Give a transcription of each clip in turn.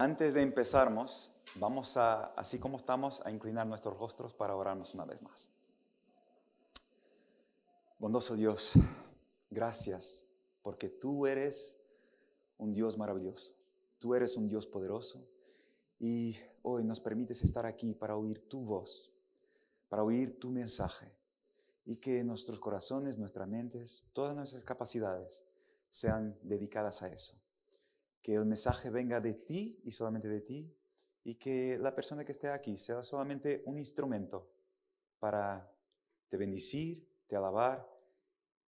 Antes de empezarmos, vamos a, así como estamos, a inclinar nuestros rostros para orarnos una vez más. Bondoso Dios, gracias porque tú eres un Dios maravilloso, tú eres un Dios poderoso y hoy nos permites estar aquí para oír tu voz, para oír tu mensaje y que nuestros corazones, nuestras mentes, todas nuestras capacidades sean dedicadas a eso que el mensaje venga de ti y solamente de ti, y que la persona que esté aquí sea solamente un instrumento para te bendecir, te alabar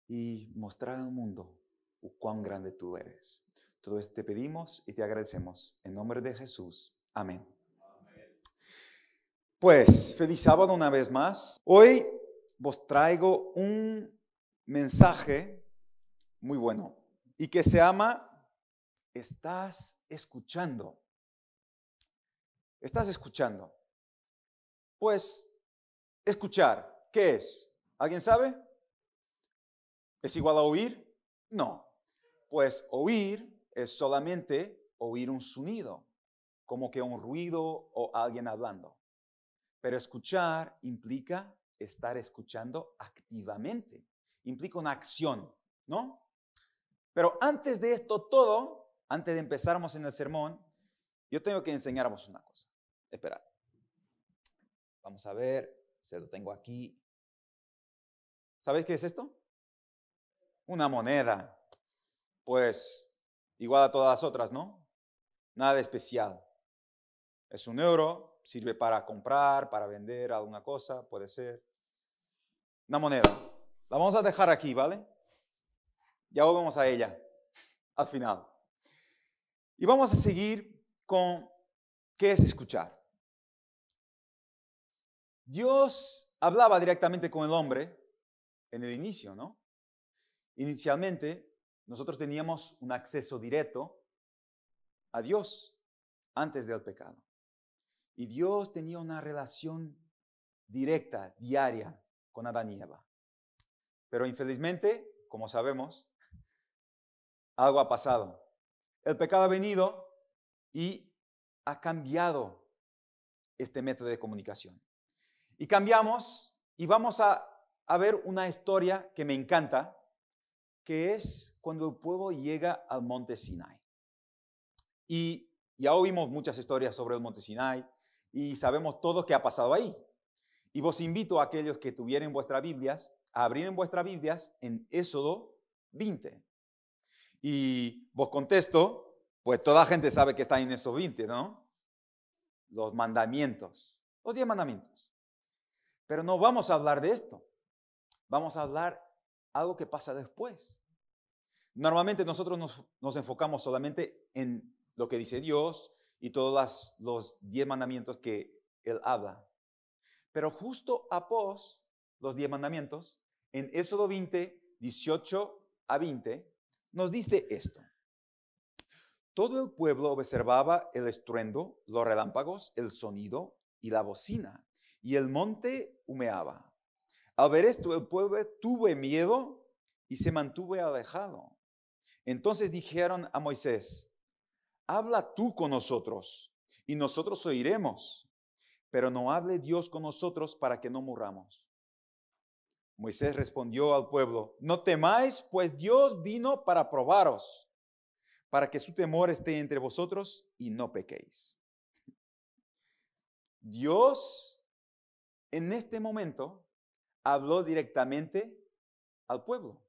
y mostrar al mundo cuán grande tú eres. Todo esto te pedimos y te agradecemos. En nombre de Jesús. Amén. Pues feliz sábado una vez más. Hoy os traigo un mensaje muy bueno y que se llama estás escuchando. Estás escuchando. Pues, escuchar, ¿qué es? ¿Alguien sabe? ¿Es igual a oír? No. Pues oír es solamente oír un sonido, como que un ruido o alguien hablando. Pero escuchar implica estar escuchando activamente, implica una acción, ¿no? Pero antes de esto todo, antes de empezarmos en el sermón, yo tengo que enseñaros una cosa. Esperad. Vamos a ver, se lo tengo aquí. ¿Sabéis qué es esto? Una moneda. Pues igual a todas las otras, ¿no? Nada especial. Es un euro, sirve para comprar, para vender alguna cosa, puede ser. Una moneda. La vamos a dejar aquí, ¿vale? Ya volvemos a ella al final. Y vamos a seguir con qué es escuchar. Dios hablaba directamente con el hombre en el inicio, ¿no? Inicialmente, nosotros teníamos un acceso directo a Dios antes del pecado. Y Dios tenía una relación directa, diaria, con Adán y Eva. Pero infelizmente, como sabemos, algo ha pasado. El pecado ha venido y ha cambiado este método de comunicación. Y cambiamos y vamos a, ver una historia que me encanta, que es cuando el pueblo llega al monte Sinai. Y ya oímos muchas historias sobre el monte Sinai y sabemos todo que ha pasado ahí. Y vos invito a aquellos que tuvieran vuestras Biblias a abrir en vuestras Biblias en Éxodo 20. Y vos contesto, pues toda gente sabe que está en esos 20, ¿no? Los mandamientos, los 10 mandamientos. Pero no vamos a hablar de esto. Vamos a hablar algo que pasa después. Normalmente nosotros nos, enfocamos solamente en lo que dice Dios y todos los 10 mandamientos que Él habla. Pero justo após los 10 mandamientos, en Éxodo 20, 18 a 20, nos dice esto. Todo el pueblo observaba el estruendo, los relámpagos, el sonido y la bocina, y el monte humeaba. Al ver esto, el pueblo tuvo miedo y se mantuvo alejado. Entonces dijeron a Moisés, habla tú con nosotros y nosotros oiremos, pero no hable Dios con nosotros para que no murramos. Moisés respondió al pueblo, no temáis, pues Dios vino para probaros, para que su temor esté entre vosotros y no pequéis. Dios en este momento habló directamente al pueblo.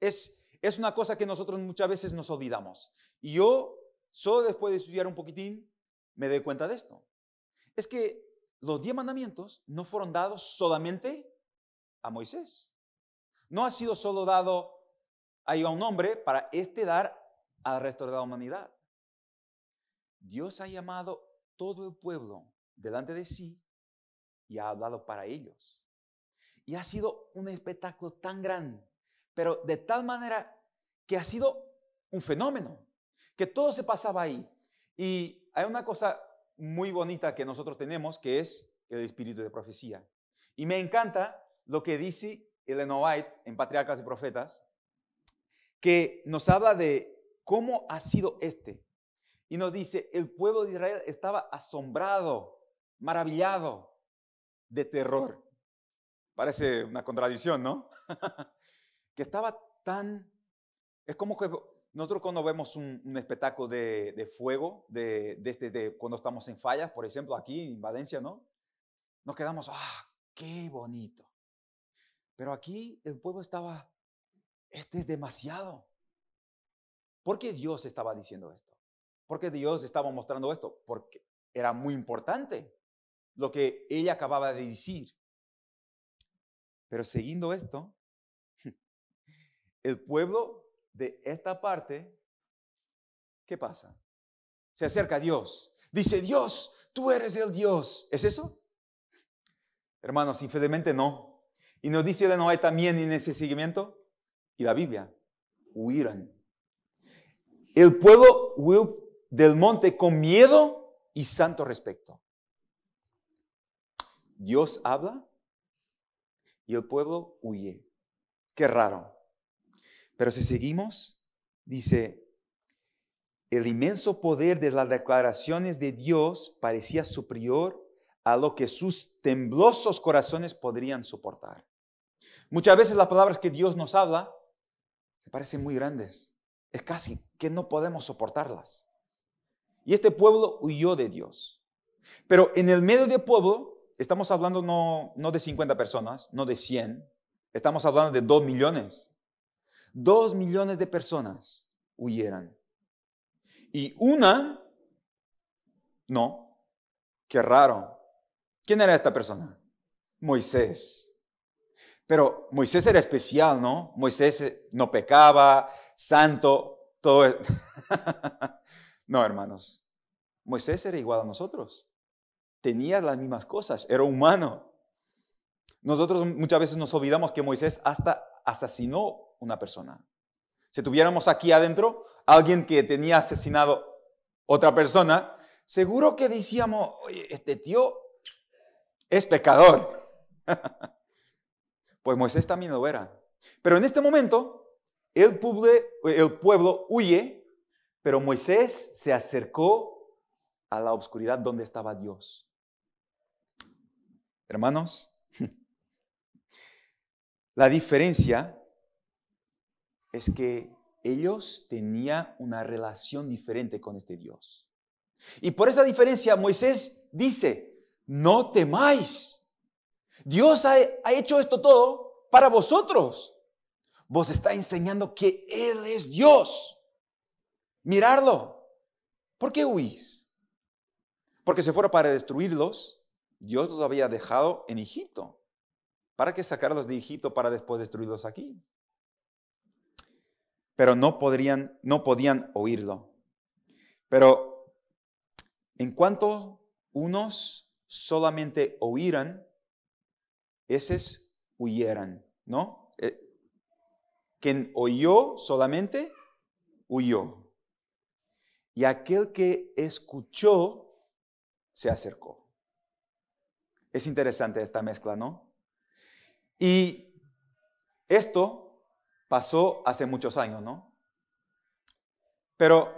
Es, es una cosa que nosotros muchas veces nos olvidamos. Y yo, solo después de estudiar un poquitín, me doy cuenta de esto. Es que los diez mandamientos no fueron dados solamente a Moisés. No ha sido solo dado a un hombre para este dar al resto de la humanidad. Dios ha llamado todo el pueblo delante de sí y ha hablado para ellos. Y ha sido un espectáculo tan grande, pero de tal manera que ha sido un fenómeno, que todo se pasaba ahí. Y hay una cosa muy bonita que nosotros tenemos, que es el espíritu de profecía. Y me encanta lo que dice el White en Patriarcas y Profetas, que nos habla de cómo ha sido este. Y nos dice, el pueblo de Israel estaba asombrado, maravillado de terror. Parece una contradicción, ¿no? que estaba tan... Es como que nosotros cuando vemos un, espectáculo de, fuego, este, de, cuando estamos en fallas, por ejemplo, aquí en Valencia, ¿no? Nos quedamos, ah, qué bonito. Pero aquí el pueblo estaba, este es demasiado. ¿Por qué Dios estaba diciendo esto? ¿Por qué Dios estaba mostrando esto? Porque era muy importante lo que ella acababa de decir. Pero siguiendo esto, el pueblo de esta parte, ¿qué pasa? Se acerca a Dios. Dice, Dios, tú eres el Dios. ¿Es eso? Hermanos, infelizmente no. Y nos dice de Noé también en ese seguimiento, y la Biblia, huirán. El pueblo huyó del monte con miedo y santo respeto. Dios habla y el pueblo huye. Qué raro. Pero si seguimos, dice, el inmenso poder de las declaraciones de Dios parecía superior a lo que sus temblosos corazones podrían soportar. Muchas veces las palabras que Dios nos habla se parecen muy grandes. Es casi que no podemos soportarlas. Y este pueblo huyó de Dios. Pero en el medio del pueblo, estamos hablando no, de 50 personas, no de 100, estamos hablando de 2 millones. 2 millones de personas huyeran. Y una, no, qué raro. ¿Quién era esta persona? Moisés. Pero Moisés era especial, ¿no? Moisés eh, no pecaba, santo, todo. E-. no, hermanos. Moisés era igual a nosotros. Tenía las mismas cosas, era humano. Nosotros muchas veces nos olvidamos que Moisés hasta asesinó una persona. Si tuviéramos aquí adentro alguien que tenía asesinado otra persona, seguro que decíamos, Oye, este tío es pecador. Pues Moisés también lo era. Pero en este momento, el pueblo, huye, pero Moisés se acercó a la oscuridad donde estaba Dios. Hermanos, la diferencia es que ellos tenían una relación diferente con este Dios. Y por esa diferencia Moisés dice, no temáis. Dios ha, hecho esto todo para vosotros. Vos está enseñando que Él es Dios. Mirarlo. ¿Por qué huís? Porque si fuera para destruirlos, Dios los había dejado en Egipto. ¿Para qué sacarlos de Egipto para después destruirlos aquí? Pero no podrían, no podían oírlo. Pero en cuanto unos solamente oíran esos huyeran, ¿no? Eh, quien oyó solamente, huyó. Y aquel que escuchó, se acercó. Es interesante esta mezcla, ¿no? Y esto pasó hace muchos años, ¿no? Pero,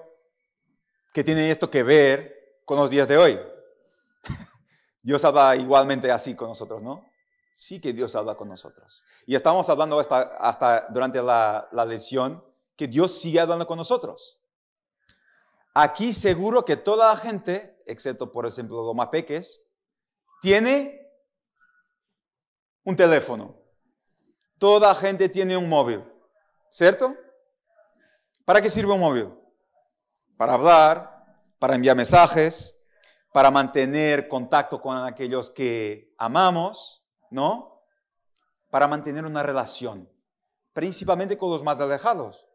¿qué tiene esto que ver con los días de hoy? Dios habla igualmente así con nosotros, ¿no? sí que Dios habla con nosotros. Y estamos hablando hasta, durante la, la lección que Dios sigue hablando con nosotros. Aquí seguro que toda la gente, excepto por ejemplo los mapeques, tiene un teléfono. Toda la gente tiene un móvil, ¿cierto? ¿Para qué sirve un móvil? Para hablar, para enviar mensajes, para mantener contacto con aquellos que amamos, ¿no? Para mantener una relación, principalmente con los más alejados.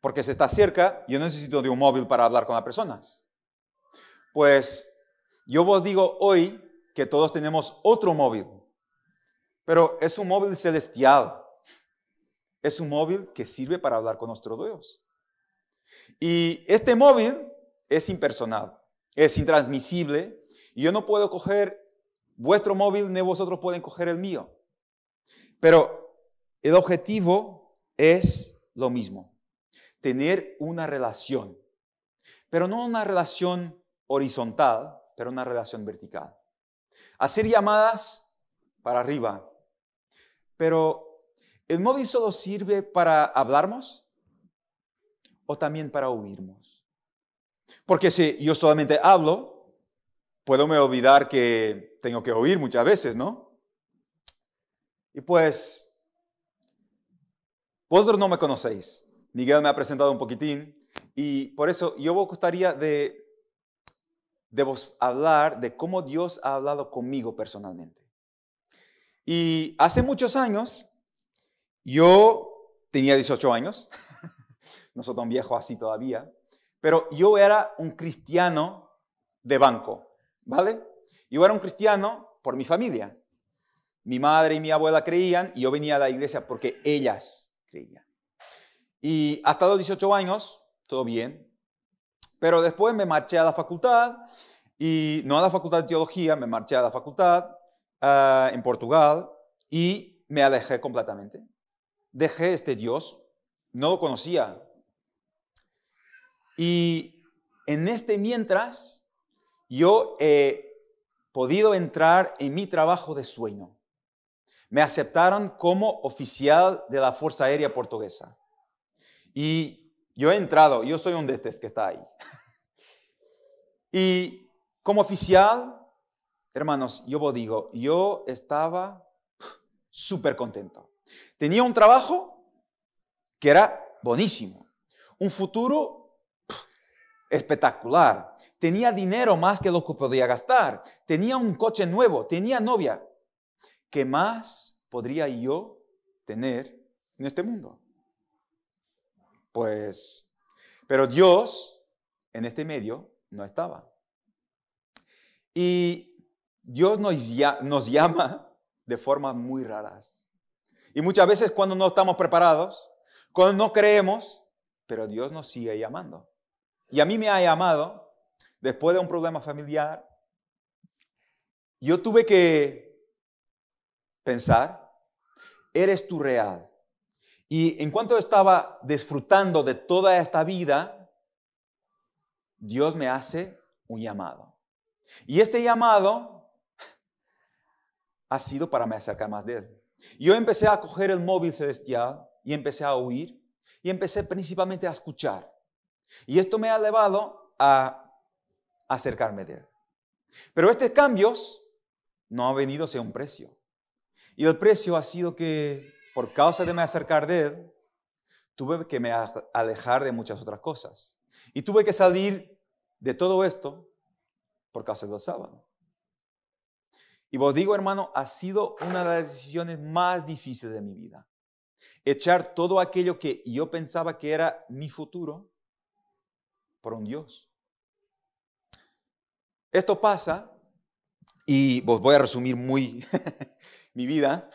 Porque se está cerca, yo necesito de un móvil para hablar con las personas. Pues yo vos digo hoy que todos tenemos otro móvil, pero es un móvil celestial. Es un móvil que sirve para hablar con nuestro Dios. Y este móvil es impersonal, es intransmisible. Y yo no puedo coger vuestro móvil, ni vosotros pueden coger el mío. Pero el objetivo es lo mismo, tener una relación, pero no una relación horizontal, pero una relación vertical. Hacer llamadas para arriba, pero el móvil solo sirve para hablarnos o también para oírnos. Porque si yo solamente hablo, puedo me olvidar que tengo que oír muchas veces, ¿no? Y pues, vosotros no me conocéis. Miguel me ha presentado un poquitín y por eso yo me gustaría de, de vos hablar de cómo Dios ha hablado conmigo personalmente. Y hace muchos años, yo tenía 18 años, no soy tan viejo así todavía, pero yo era un cristiano de banco, ¿vale? Yo era un cristiano por mi familia. Mi madre y mi abuela creían y yo venía a la iglesia porque ellas creían. Y hasta los 18 años, todo bien. Pero después me marché a la facultad y no a la facultad de teología, me marché a la facultad ah, en Portugal y me alejé completamente. Dejé este Dios, no lo conocía. Y en este mientras, yo he eh, podido entrar en mi trabajo de sueño. Me aceptaron como oficial de la Fuerza Aérea Portuguesa. Y yo he entrado, yo soy un de estos que está ahí. y como oficial, hermanos, yo vos digo, yo estaba súper contento. Tenía un trabajo que era buenísimo, un futuro espectacular. Tenía dinero más que lo que podía gastar. Tenía un coche nuevo. Tenía novia. ¿Qué más podría yo tener en este mundo? Pues, pero Dios en este medio no estaba. Y Dios nos, llama de formas muy raras. Y muchas veces cuando no estamos preparados, cuando no creemos, pero Dios nos sigue llamando. Y a mí me ha llamado después de un problema familiar. Yo tuve que pensar, eres tú real. Y en cuanto estaba disfrutando de toda esta vida, Dios me hace un llamado. Y este llamado ha sido para me acercar más de Él. Yo empecé a coger el móvil celestial y empecé a oír y empecé principalmente a escuchar. Y esto me ha llevado a acercarme de Él. Pero estos cambios no han venido sin un precio. Y el precio ha sido que por causa de me acercar de Él, tuve que me alejar de muchas otras cosas. Y tuve que salir de todo esto por causa del sábado. Y vos digo, hermano, ha sido una de las decisiones más difíciles de mi vida. Echar todo aquello que yo pensaba que era mi futuro por un Dios. Esto pasa, y os voy a resumir muy mi vida.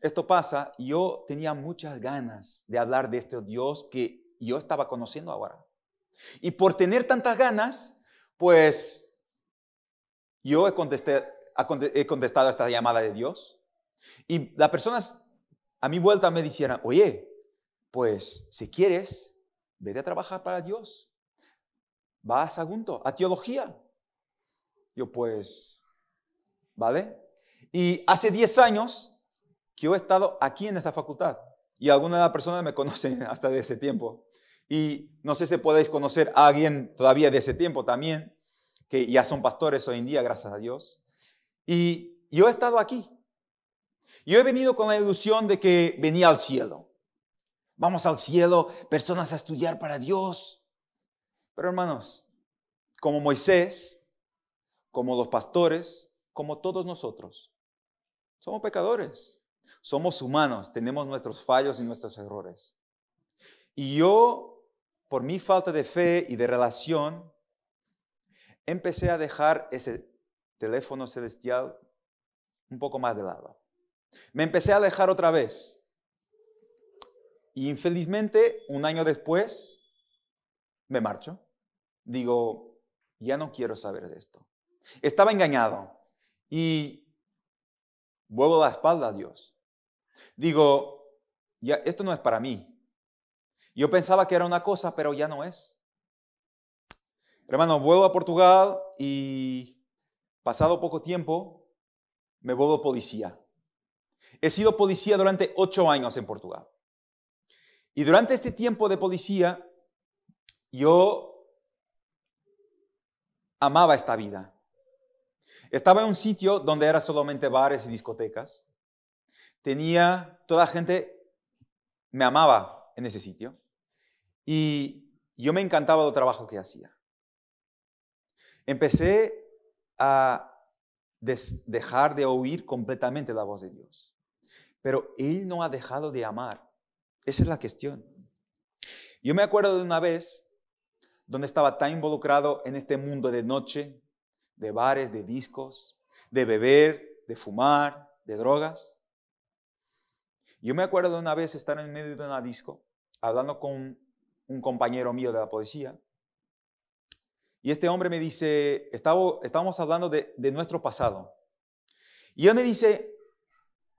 esto pasa, yo tenía muchas ganas de hablar de este Dios que yo estaba conociendo ahora. Y por tener tantas ganas, pues yo he, contesté, he contestado a esta llamada de Dios. Y las personas a mi vuelta me dijeron, oye, pues si quieres, Vete a trabajar para Dios. Vas a Sagunto, a teología. Yo pues, ¿vale? Y hace 10 años que yo he estado aquí en esta facultad y algunas de las personas me conocen hasta de ese tiempo. Y no sé si podéis conocer a alguien todavía de ese tiempo también, que ya son pastores hoy en día, gracias a Dios. Y yo he estado aquí. Yo he venido con la ilusión de que venía al cielo vamos al cielo, personas a estudiar para Dios. Pero hermanos, como Moisés, como los pastores, como todos nosotros, somos pecadores, somos humanos, tenemos nuestros fallos y nuestros errores. Y yo, por mi falta de fe y de relación, empecé a dejar ese teléfono celestial un poco más de lado. Me empecé a dejar otra vez. Y infelizmente, un año después, me marcho. Digo, ya no quiero saber de esto. Estaba engañado y vuelvo la espalda a Dios. Digo, ya esto no es para mí. Yo pensaba que era una cosa, pero ya no es. Hermano, vuelvo a Portugal y pasado poco tiempo me vuelvo policía. He sido policía durante ocho años en Portugal. Y durante este tiempo de policía, yo amaba esta vida. Estaba en un sitio donde era solamente bares y discotecas. Tenía toda gente, me amaba en ese sitio. Y yo me encantaba el trabajo que hacía. Empecé a dejar de oír completamente la voz de Dios. Pero Él no ha dejado de amar. Esa es la cuestión. Yo me acuerdo de una vez donde estaba tan involucrado en este mundo de noche, de bares, de discos, de beber, de fumar, de drogas. Yo me acuerdo de una vez estar en medio de una disco hablando con un compañero mío de la poesía. Y este hombre me dice, estábamos hablando de, nuestro pasado. Y él me dice,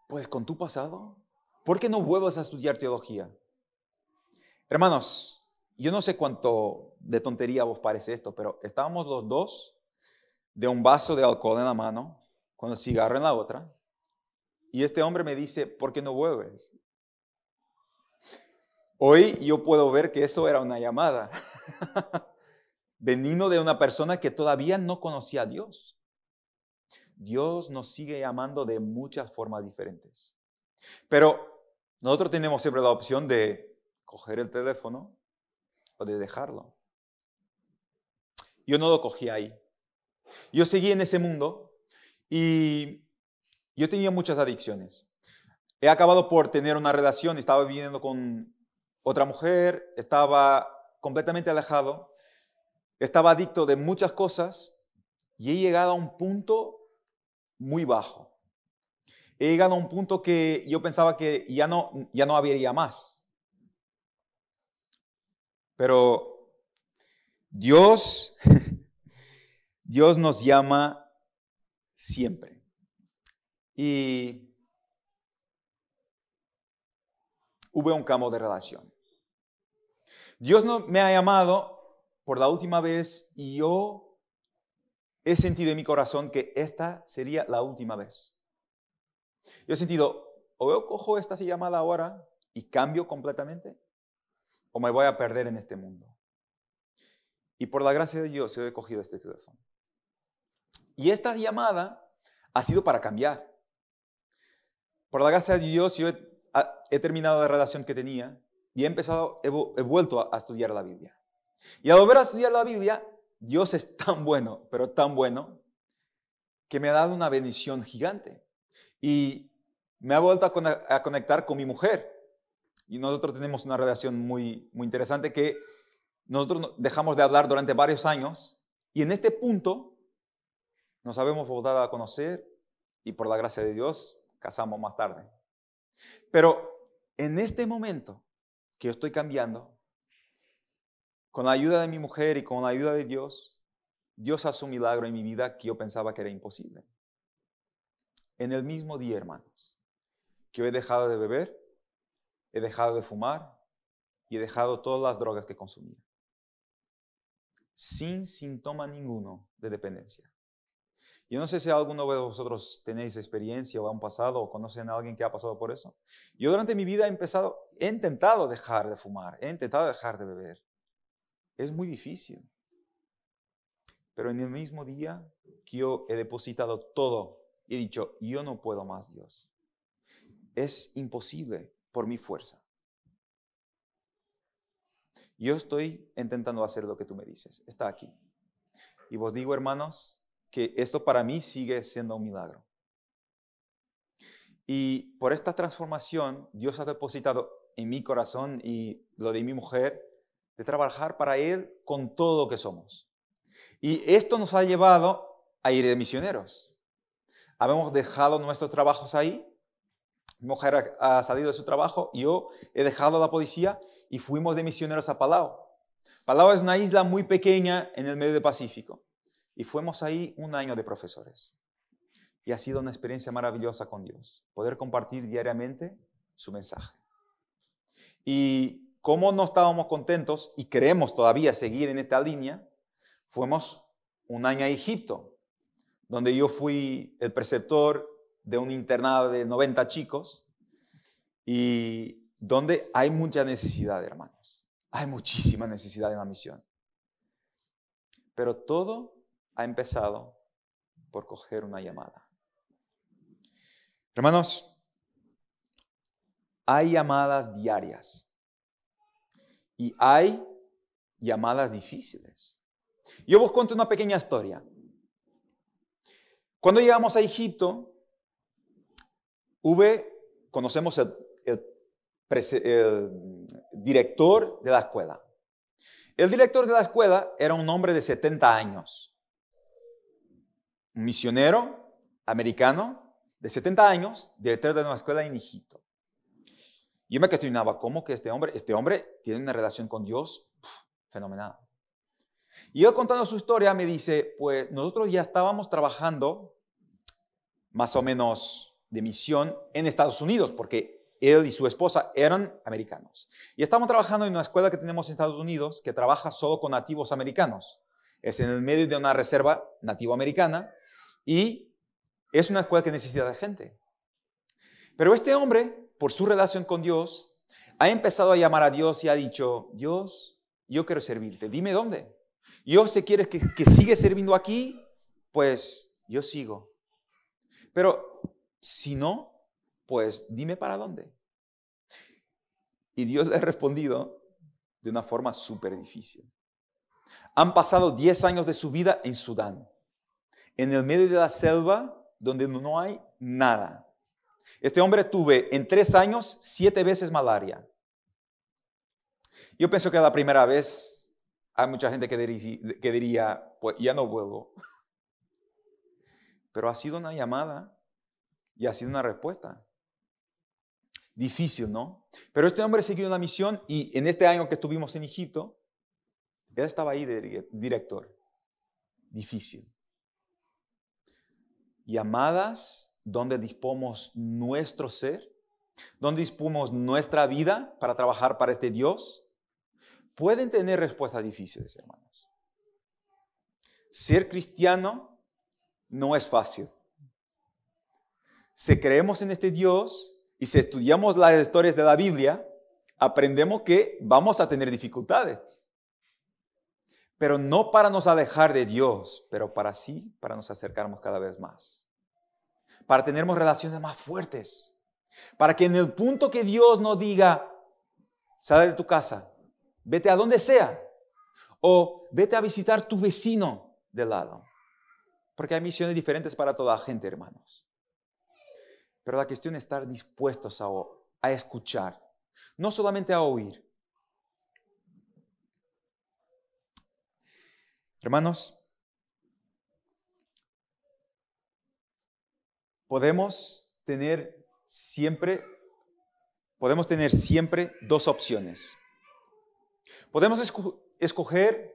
pues con tu pasado, ¿por qué no vuelves a estudiar teología? Hermanos, yo no sé cuánto de tontería vos parece esto, pero estábamos los dos de un vaso de alcohol en la mano, con el cigarro en la otra, y este hombre me dice, ¿por qué no vuelves? Hoy yo puedo ver que eso era una llamada. venido de una persona que todavía no conocía a Dios. Dios nos sigue llamando de muchas formas diferentes. Pero nosotros tenemos siempre la opción de coger el teléfono o de dejarlo. Yo no lo cogí ahí. Yo seguí en ese mundo y yo tenía muchas adicciones. He acabado por tener una relación, estaba viviendo con otra mujer, estaba completamente alejado, estaba adicto de muchas cosas y he llegado a un punto muy bajo he llegado a un punto que yo pensaba que ya no, ya no habría más. Pero Dios, Dios nos llama siempre. Y hubo un cambio de relación. Dios no me ha llamado por la última vez y yo he sentido en mi corazón que esta sería la última vez. Yo he sentido, o yo cojo esta llamada ahora y cambio completamente, o me voy a perder en este mundo. Y por la gracia de Dios, yo he cogido este teléfono. Y esta llamada ha sido para cambiar. Por la gracia de Dios, yo he, terminado la relación que tenía y he empezado, he, vuelto a estudiar la Biblia. Y al volver a estudiar la Biblia, Dios es tan bueno, pero tan bueno, que me ha dado una bendición gigante. Y me ha vuelto a, conectar con mi mujer. Y nosotros tenemos una relación muy, muy interesante que nosotros dejamos de hablar durante varios años y en este punto nos habíamos vuelto a conocer y por la gracia de Dios casamos más tarde. Pero en este momento que yo estoy cambiando, con la ayuda de mi mujer y con la ayuda de Dios, Dios hace un milagro en mi vida que yo pensaba que era imposible en el mismo día, hermanos, que yo he dejado de beber, he dejado de fumar y he dejado todas las drogas que consumía, sin síntoma ninguno de dependencia. Yo no sé si alguno de vosotros tenéis experiencia o han pasado o conocen a alguien que ha pasado por eso. Yo durante mi vida he empezado, he intentado dejar de fumar, he intentado dejar de beber. Es muy difícil. Pero en el mismo día que yo he depositado todo y he dicho, yo no puedo más, Dios. Es imposible por mi fuerza. Yo estoy intentando hacer lo que tú me dices. Está aquí. Y vos digo, hermanos, que esto para mí sigue siendo un milagro. Y por esta transformación, Dios ha depositado en mi corazón y lo de mi mujer, de trabajar para Él con todo lo que somos. Y esto nos ha llevado a ir de misioneros habemos dejado nuestros trabajos ahí. Mi mujer ha salido de su trabajo, yo he dejado la policía y fuimos de misioneros a Palau. Palau es una isla muy pequeña en el medio del Pacífico. Y fuimos ahí un año de profesores. Y ha sido una experiencia maravillosa con Dios, poder compartir diariamente su mensaje. Y como no estábamos contentos y queremos todavía seguir en esta línea, fuimos un año a Egipto donde yo fui el preceptor de un internado de 90 chicos y donde hay mucha necesidad, hermanos. Hay muchísima necesidad en la misión. Pero todo ha empezado por coger una llamada. Hermanos, hay llamadas diarias y hay llamadas difíciles. Yo os cuento una pequeña historia. Cuando llegamos a Egipto, V, conocemos el, director de la escuela. El director de la escuela era un hombre de 70 años, un misionero americano de 70 años, director de una escuela en Egipto. Yo me cuestionaba, ¿cómo que este hombre, este hombre tiene una relación con Dios fenomenal? Y él contando su historia me dice, pues nosotros ya estábamos trabajando más o menos de misión en Estados Unidos, porque él y su esposa eran americanos. Y estábamos trabajando en una escuela que tenemos en Estados Unidos que trabaja solo con nativos americanos. Es en el medio de una reserva americana y es una escuela que necesita de gente. Pero este hombre, por su relación con Dios, ha empezado a llamar a Dios y ha dicho, Dios, yo quiero servirte, dime dónde. Yo se quieres que, que sigue sirviendo aquí, pues yo sigo. Pero si no, pues dime para dónde. Y Dios le ha respondido de una forma súper difícil. Han pasado 10 años de su vida en Sudán, en el medio de la selva donde no hay nada. Este hombre tuve en tres años siete veces malaria. Yo pienso que la primera vez hay mucha gente que, que diría, pues ya no vuelvo. Pero ha sido una llamada y ha sido una respuesta. Difícil, ¿no? Pero este hombre siguió una misión y en este año que estuvimos en Egipto, él estaba ahí director. Difícil. Llamadas donde dispomos nuestro ser, donde dispomos nuestra vida para trabajar para este Dios, pueden tener respuestas difíciles, hermanos. Ser cristiano no es fácil. Si creemos en este Dios y si estudiamos las historias de la Biblia, aprendemos que vamos a tener dificultades. Pero no para nos alejar de Dios, pero para sí, para nos acercarnos cada vez más. Para tenernos relaciones más fuertes. Para que en el punto que Dios nos diga, sale de tu casa, vete a donde sea. O vete a visitar tu vecino de lado. Porque hay misiones diferentes para toda la gente, hermanos. Pero la cuestión es estar dispuestos a, a escuchar, no solamente a oír. Hermanos, podemos tener siempre, podemos tener siempre dos opciones. Podemos escoger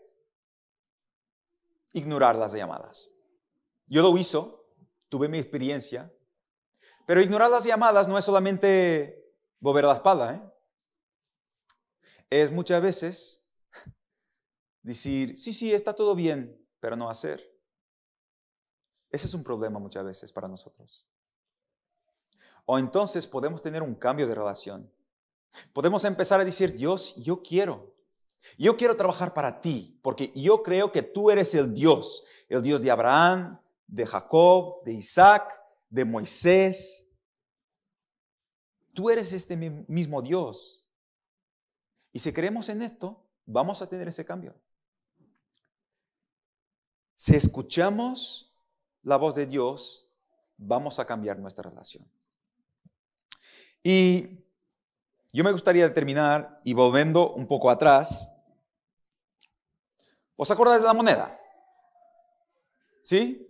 ignorar las llamadas. Yo lo hizo, tuve mi experiencia, pero ignorar las llamadas no es solamente volver la espalda, ¿eh? es muchas veces decir, sí, sí, está todo bien, pero no hacer. Ese es un problema muchas veces para nosotros. O entonces podemos tener un cambio de relación. Podemos empezar a decir, Dios, yo quiero. Yo quiero trabajar para ti porque yo creo que tú eres el Dios, el Dios de Abraham, de Jacob, de Isaac, de Moisés. Tú eres este mismo Dios. Y si creemos en esto, vamos a tener ese cambio. Si escuchamos la voz de Dios, vamos a cambiar nuestra relación. Y yo me gustaría terminar y volviendo un poco atrás. ¿Os acordáis de la moneda? ¿Sí?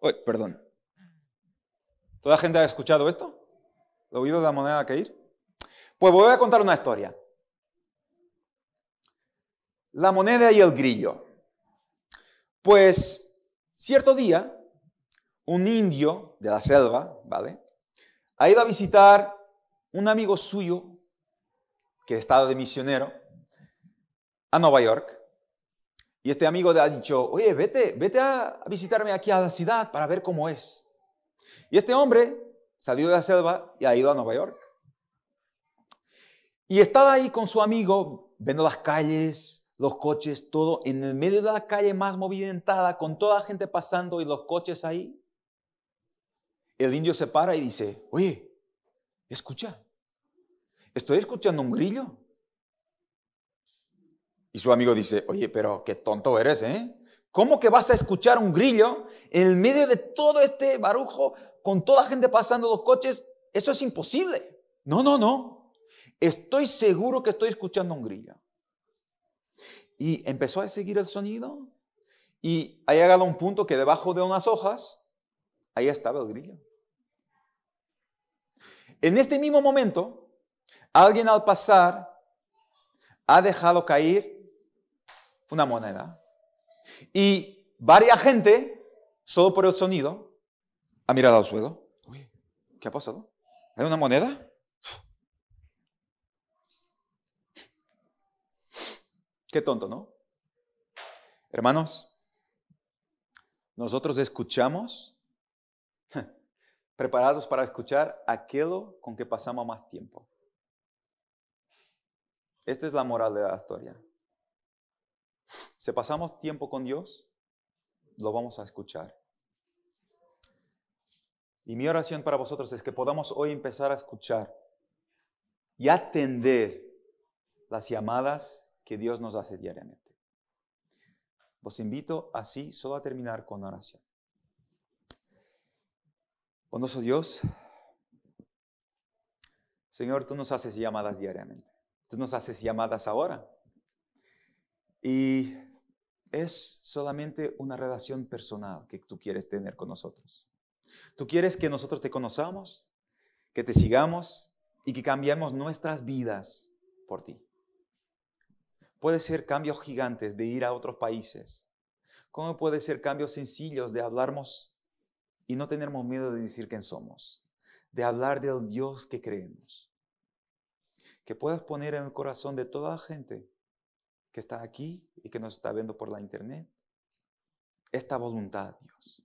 Uy, perdón. ¿Toda gente ha escuchado esto? ¿Lo oído de la moneda caer? Pues voy a contar una historia. La moneda y el grillo. Pues cierto día, un indio de la selva, ¿vale? Ha ido a visitar un amigo suyo que estaba de misionero a Nueva York. Y este amigo le ha dicho, oye, vete, vete a visitarme aquí a la ciudad para ver cómo es. Y este hombre salió de la selva y ha ido a Nueva York. Y estaba ahí con su amigo, viendo las calles, los coches, todo, en el medio de la calle más movimentada, con toda la gente pasando y los coches ahí. El indio se para y dice, oye, Escucha, estoy escuchando un grillo. Y su amigo dice, oye, pero qué tonto eres, ¿eh? ¿Cómo que vas a escuchar un grillo en medio de todo este barujo, con toda gente pasando los coches? Eso es imposible. No, no, no. Estoy seguro que estoy escuchando un grillo. Y empezó a seguir el sonido y ha llegado a un punto que debajo de unas hojas, ahí estaba el grillo. En este mismo momento, alguien al pasar ha dejado caer una moneda. Y varia gente, solo por el sonido, ha mirado al suelo. Uy, ¿qué ha pasado? ¿Hay una moneda? Qué tonto, ¿no? Hermanos, nosotros escuchamos preparados para escuchar aquello con que pasamos más tiempo. Esta es la moral de la historia. Si pasamos tiempo con Dios, lo vamos a escuchar. Y mi oración para vosotros es que podamos hoy empezar a escuchar y atender las llamadas que Dios nos hace diariamente. os invito así solo a terminar con oración. Dios, Señor, tú nos haces llamadas diariamente. Tú nos haces llamadas ahora. Y es solamente una relación personal que tú quieres tener con nosotros. Tú quieres que nosotros te conozcamos, que te sigamos y que cambiemos nuestras vidas por ti. Puede ser cambios gigantes de ir a otros países. ¿Cómo puede ser cambios sencillos de hablarnos y no tenemos miedo de decir quién somos, de hablar del Dios que creemos. Que puedas poner en el corazón de toda la gente que está aquí y que nos está viendo por la internet esta voluntad, Dios.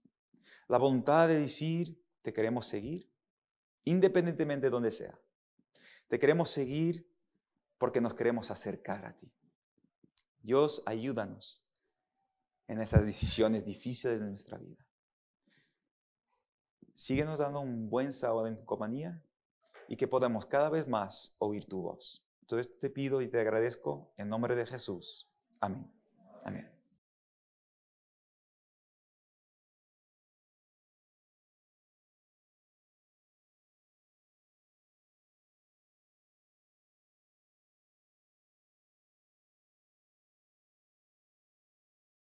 La voluntad de decir, te queremos seguir, independientemente de donde sea. Te queremos seguir porque nos queremos acercar a ti. Dios, ayúdanos en esas decisiones difíciles de nuestra vida. Síguenos dando un buen sábado en tu compañía y que podamos cada vez más oír tu voz. Todo esto te pido y te agradezco en nombre de Jesús. Amén. Amén.